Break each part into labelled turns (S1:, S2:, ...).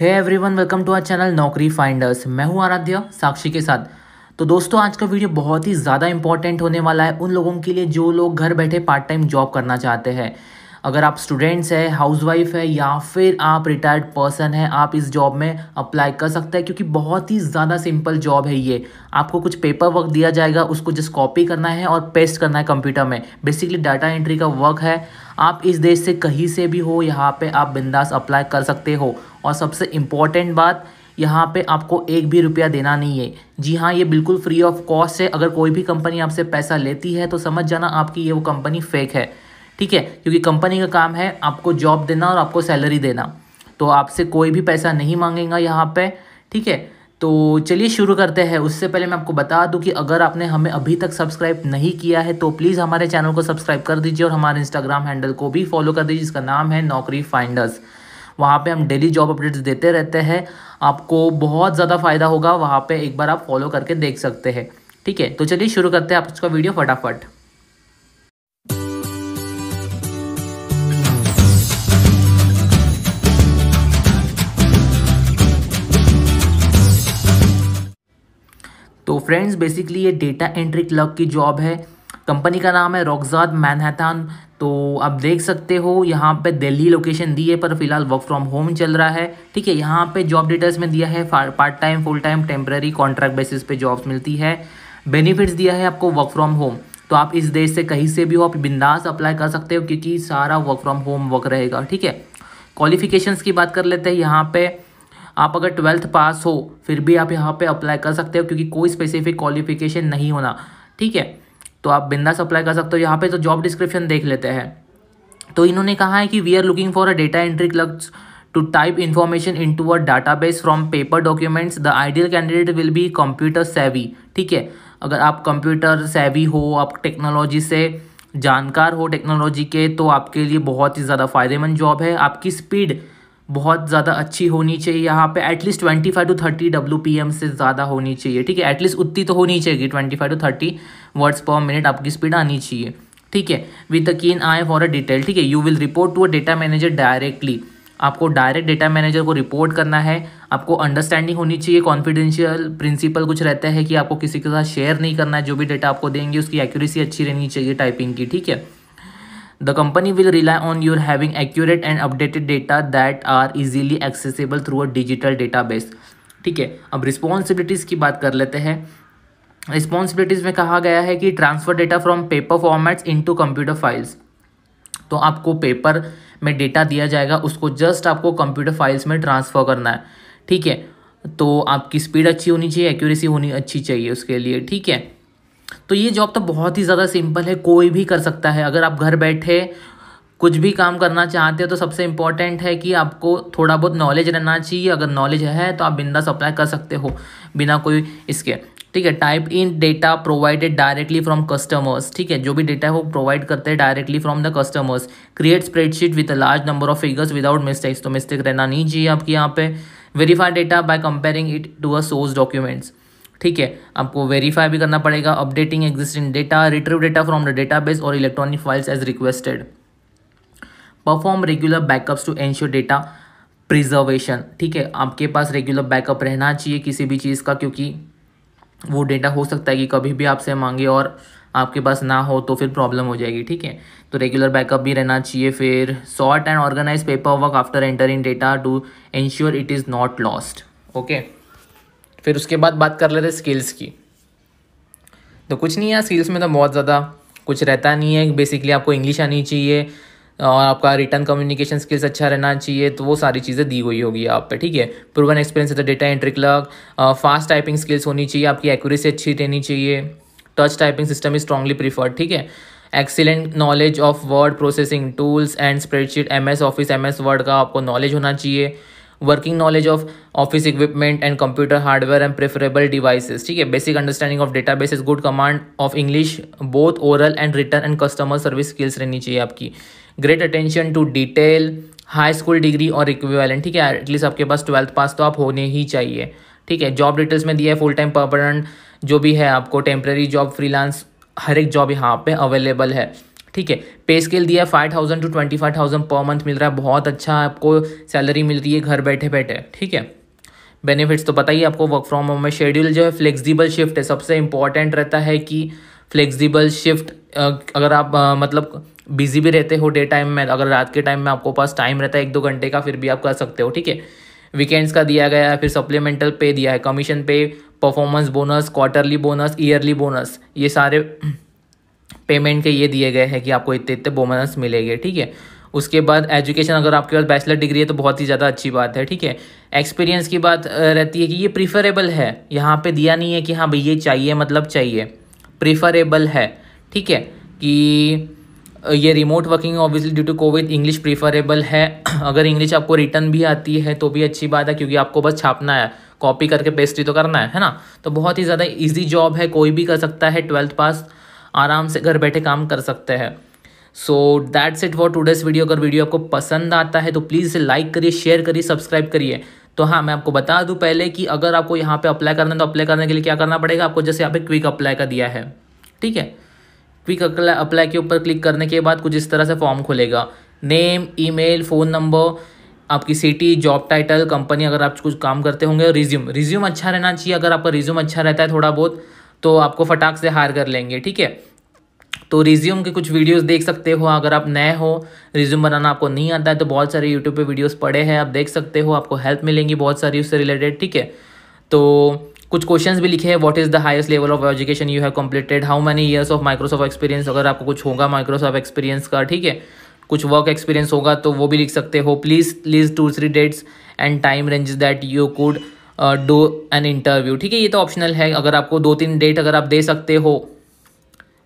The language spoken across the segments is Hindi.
S1: है everyone welcome to our channel Naukri finders मैं हूं आराध्य साक्षी के साथ तो दोस्तों आज का वीडियो बहुत ही ज़्यादा इंपॉर्टेंट होने वाला है उन लोगों के लिए जो लोग घर बैठे पार्ट टाइम जॉब करना चाहते हैं अगर आप स्टूडेंट्स हैं हाउसवाइफ है या फिर आप रिटायर्ड पर्सन हैं आप इस जॉब में अप्लाई कर सकते हैं क्योंकि बहुत ही ज़्यादा सिंपल जॉब है ये आपको कुछ पेपर वर्क दिया जाएगा उसको जस्ट कॉपी करना है और पेस्ट करना है कंप्यूटर में बेसिकली डाटा एंट्री का वर्क है आप इस देश से कहीं से भी हो यहाँ पर आप बिंदास अप्लाई कर सकते हो और सबसे इम्पॉर्टेंट बात यहाँ पे आपको एक भी रुपया देना नहीं है जी हाँ ये बिल्कुल फ्री ऑफ कॉस्ट है अगर कोई भी कंपनी आपसे पैसा लेती है तो समझ जाना आपकी ये वो कंपनी फेक है ठीक है क्योंकि कंपनी का काम है आपको जॉब देना और आपको सैलरी देना तो आपसे कोई भी पैसा नहीं मांगेगा यहाँ पे ठीक है तो चलिए शुरू करते हैं उससे पहले मैं आपको बता दूं कि अगर आपने हमें अभी तक सब्सक्राइब नहीं किया है तो प्लीज़ हमारे चैनल को सब्सक्राइब कर दीजिए और हमारे इंस्टाग्राम हैंडल को भी फॉलो कर दीजिए जिसका नाम है नौकरी फाइंडर्स वहाँ पे हम डेली जॉब अपडेट्स देते रहते हैं आपको बहुत ज़्यादा फ़ायदा होगा वहाँ पर एक बार आप फॉलो करके देख सकते हैं ठीक है तो चलिए शुरू करते हैं आप उसका वीडियो फटाफट फ्रेंड्स बेसिकली ये डेटा एंट्री क्लर्क की जॉब है कंपनी का नाम है रॉकजाद मैनहतान तो आप देख सकते हो यहाँ पे दिल्ली लोकेशन दी है पर फिलहाल वर्क फ्रॉम होम चल रहा है ठीक है यहाँ पे जॉब डिटेल्स में दिया है part time full time temporary contract basis पे जॉब्स मिलती है बेनिफिट्स दिया है आपको वर्क फ्रॉम होम तो आप इस देश से कहीं से भी हो आप बिंदास अप्लाई कर सकते हो क्योंकि सारा वर्क फ्रॉम होम वर्क रहेगा ठीक है क्वालिफिकेशंस की बात कर लेते हैं यहाँ पर आप अगर ट्वेल्थ पास हो फिर भी आप यहाँ पे अप्लाई कर सकते हो क्योंकि कोई स्पेसिफिक क्वालिफिकेशन नहीं होना ठीक है तो आप बिंदास अप्लाई कर सकते हो यहाँ पे तो जॉब डिस्क्रिप्शन देख लेते हैं तो इन्होंने कहा है कि we are looking for a data entry to type information in into database from paper documents the ideal candidate will be computer savvy ठीक है अगर आप कंप्यूटर सेवी हो आप टेक्नोलॉजी से जानकार हो टेक्नोलॉजी के तो आपके लिए बहुत ही ज़्यादा फायदेमंद जॉब है आपकी स्पीड बहुत ज़्यादा अच्छी होनी चाहिए यहाँ पे at least twenty five to thirty W P M से ज़्यादा होनी चाहिए ठीक है एटलीस्ट उतनी तो होनी चाहिए twenty five to thirty words per minute आपकी स्पीड आनी चाहिए ठीक है विद द कीन आई फॉर अ डिटेल ठीक है you will report to a data manager directly आपको डायरेक्ट डेटा मैनेजर को रिपोर्ट करना है आपको अंडरस्टैंडिंग होनी चाहिए कॉन्फिडेंशियल प्रिंसिपल कुछ रहता है कि आपको किसी के साथ शेयर नहीं करना है जो भी डेटा आपको देंगे उसकी एक्यूरेसी अच्छी रहनी चाहिए टाइपिंग की ठीक है The company will rely on your having accurate and updated data that are easily accessible through a digital database. ठीक है अब रिस्पॉन्सिबिलिटीज़ की बात कर लेते हैं रिस्पॉन्सिबिलिटीज़ में कहा गया है कि transfer data from paper formats into computer files तो आपको पेपर में डेटा दिया जाएगा उसको जस्ट आपको कंप्यूटर फाइल्स में ट्रांसफ़र करना है ठीक है तो आपकी स्पीड अच्छी होनी चाहिए एक्यूरेसी होनी अच्छी चाहिए उसके लिए ठीक है तो ये जॉब तो बहुत ही ज़्यादा सिंपल है कोई भी कर सकता है अगर आप घर बैठे कुछ भी काम करना चाहते हो तो सबसे इम्पॉर्टेंट है कि आपको थोड़ा बहुत नॉलेज रहना चाहिए अगर नॉलेज है तो आप बिंदास अप्लाई कर सकते हो बिना कोई इसके ठीक है type in data provided directly from customers ठीक है जो भी डेटा है वो प्रोवाइड करते हैं directly from the customers create spreadsheet with a large number of figures without mistakes तो मिस्टेक रहना नहीं चाहिए आपके यहाँ पे verify data by comparing it to a source documents ठीक है आपको वेरीफाई भी करना पड़ेगा updating existing data retrieve data from the database और electronic files as requested perform regular backups to ensure data preservation ठीक है आपके पास रेगुलर बैकअप रहना चाहिए किसी भी चीज़ का क्योंकि वो डेटा हो सकता है कि कभी भी आपसे मांगे और आपके पास ना हो तो फिर प्रॉब्लम हो जाएगी ठीक है तो रेगुलर बैकअप भी रहना चाहिए फिर sort and organise paperwork after entering data to ensure it is not lost okay फिर उसके बाद बात कर लेते स्किल्स की तो कुछ नहीं है स्किल्स में तो बहुत ज़्यादा कुछ रहता नहीं है बेसिकली आपको इंग्लिश आनी चाहिए और आपका रिटर्न कम्युनिकेशन स्किल्स अच्छा रहना चाहिए तो वो सारी चीज़ें दी हुई होगी आप पे ठीक है प्रूवन एक्सपीरियंस है तो data entry clerk fast typing skills होनी चाहिए आपकी एक्यूरेसी अच्छी रहनी चाहिए touch typing system is strongly preferred ठीक है excellent knowledge of word processing tools and spreadsheet M S Office M S Word का आपको नॉलेज होना चाहिए working knowledge of office equipment and computer hardware and preferable devices ठीक है basic understanding of database good command of English both oral and return and customer service skills रहनी चाहिए आपकी great attention to detail high school degree और इक्विवेलेंट ठीक है एटलीस्ट आपके पास ट्वेल्थ पास तो आप होने ही चाहिए ठीक है जॉब डिटेल्स में दिया है फुल टाइम परमानेंट जो भी है आपको टेम्प्रेरी जॉब फ्रीलांस हर एक जॉब यहाँ पे अवेलेबल है ठीक है पे स्केल दिया है five thousand to twenty five thousand per month मिल रहा है बहुत अच्छा आपको सैलरी मिल रही है घर बैठे बैठे ठीक है बेनिफिट्स तो पता ही आपको वर्क फ्रॉम होम में शेड्यूल जो है फ्लेक्सिबल शिफ्ट है सबसे इम्पॉर्टेंट रहता है कि फ्लेक्सिबल शिफ्ट अगर आप आ, मतलब बिजी भी रहते हो डे टाइम में अगर रात के टाइम में आपको पास टाइम रहता है एक दो घंटे का फिर भी आप कर सकते हो ठीक है वीकेंड्स का दिया गया है फिर सप्लीमेंटल पे दिया है commission pay performance bonus quarterly bonus yearly bonus ये सारे पेमेंट के ये दिए गए हैं कि आपको इतने इतने बोनस मिलेंगे ठीक है उसके बाद एजुकेशन अगर आपके पास बैचलर डिग्री है तो बहुत ही ज़्यादा अच्छी बात है ठीक है एक्सपीरियंस की बात रहती है कि ये प्रीफरेबल है यहाँ पे दिया नहीं है कि हाँ भाई ये चाहिए मतलब चाहिए प्रीफरेबल है ठीक है कि ये remote working obviously due to Covid English preferable है अगर इंग्लिश आपको रिटर्न भी आती है तो भी अच्छी बात है क्योंकि आपको बस छापना है कॉपी करके पेस्ट ही तो करना है है ना तो बहुत ही ज़्यादा ईजी जॉब है कोई भी कर सकता है ट्वेल्थ पास आराम से घर बैठे काम कर सकते हैं so that's it for today's video अगर वीडियो आपको पसंद आता है तो प्लीज़ इसे लाइक करिए शेयर करिए सब्सक्राइब करिए तो हाँ मैं आपको बता दूँ पहले कि अगर आपको यहाँ पे अप्लाई करना है तो अप्लाई करने के लिए क्या करना पड़ेगा आपको जैसे यहाँ पे क्विक अप्लाई का दिया है ठीक है क्विक अप्लाई अप्लाई के ऊपर क्लिक करने के बाद कुछ इस तरह से फॉर्म खुलेगा नेम ईमेल फ़ोन नंबर आपकी सिटी जॉब टाइटल कंपनी अगर आप कुछ काम करते होंगे रिज्यूम रिज्यूम अच्छा रहना चाहिए अगर आपका रिज्यूम अच्छा रहता है थोड़ा बहुत तो आपको फटाक से हायर कर लेंगे ठीक है तो रिज्यूम के कुछ वीडियोस देख सकते हो अगर आप नए हो रिज्यूम बनाना आपको नहीं आता है तो बहुत सारे यूट्यूब पे वीडियोस पड़े हैं आप देख सकते हो आपको हेल्प मिलेंगी बहुत सारी उससे रिलेटेड ठीक है तो कुछ क्वेश्चंस भी लिखे हैं what is the highest level of education you have completed how many years of Microsoft experience अगर आपको कुछ होगा माइक्रोसॉफ्ट एक्सपीरियंस का ठीक है कुछ वर्क एक्सपीरियंस होगा तो वो भी लिख सकते हो please please two three dates and time range that you could do an interview ठीक है ये तो ऑप्शनल है अगर आपको दो तीन डेट अगर आप दे सकते हो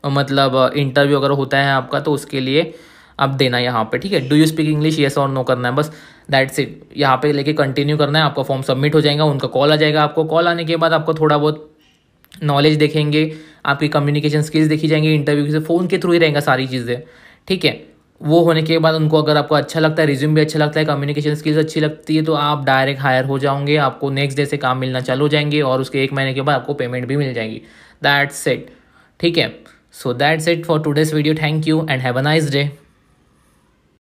S1: मतलब इंटरव्यू अगर होता है आपका तो उसके लिए आप देना यहाँ पे ठीक है do you speak English yes और नो करना है बस दैट्स इट यहाँ पे लेके कंटिन्यू करना है आपका फॉर्म सबमिट हो जाएगा उनका कॉल आ जाएगा आपको कॉल आने के बाद आपको थोड़ा बहुत नॉलेज देखेंगे आपकी कम्युनिकेशन स्किल्स देखी जाएंगी इंटरव्यू से फ़ोन के थ्रू ही रहेगा सारी चीज़ें ठीक है वो होने के बाद उनको अगर आपको अच्छा लगता है रिज्यूम भी अच्छा लगता है कम्युनिकेशन स्किल्स अच्छी लगती है तो आप डायरेक्ट हायर हो जाओगे आपको नेक्स्ट डे से काम मिलना चालू हो जाएंगे और उसके एक महीने के बाद आपको पेमेंट भी मिल जाएगी दैट्स इट ठीक है so that's it for today's video thank you and have a nice day